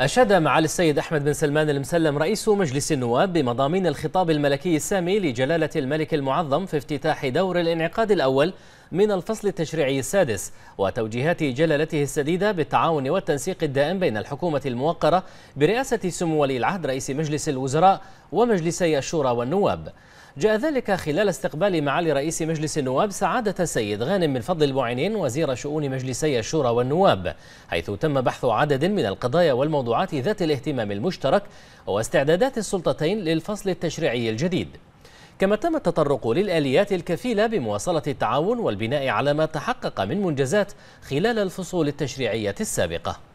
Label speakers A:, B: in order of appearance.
A: أشاد معالي السيد أحمد بن سلمان المسلم رئيس مجلس النواب بمضامين الخطاب الملكي السامي لجلالة الملك المعظم في افتتاح دور الانعقاد الأول من الفصل التشريعي السادس وتوجيهات جلالته السديدة بالتعاون والتنسيق الدائم بين الحكومة الموقرة برئاسة سمو ولي العهد رئيس مجلس الوزراء ومجلسي الشورى والنواب جاء ذلك خلال استقبال معالي رئيس مجلس النواب سعادة السيد غانم من فضل المعينين وزير شؤون مجلسي الشورى والنواب حيث تم بحث عدد من القضايا والموضوعات ذات الاهتمام المشترك واستعدادات السلطتين للفصل التشريعي الجديد كما تم التطرق للآليات الكفيلة بمواصلة التعاون والبناء على ما تحقق من منجزات خلال الفصول التشريعية السابقة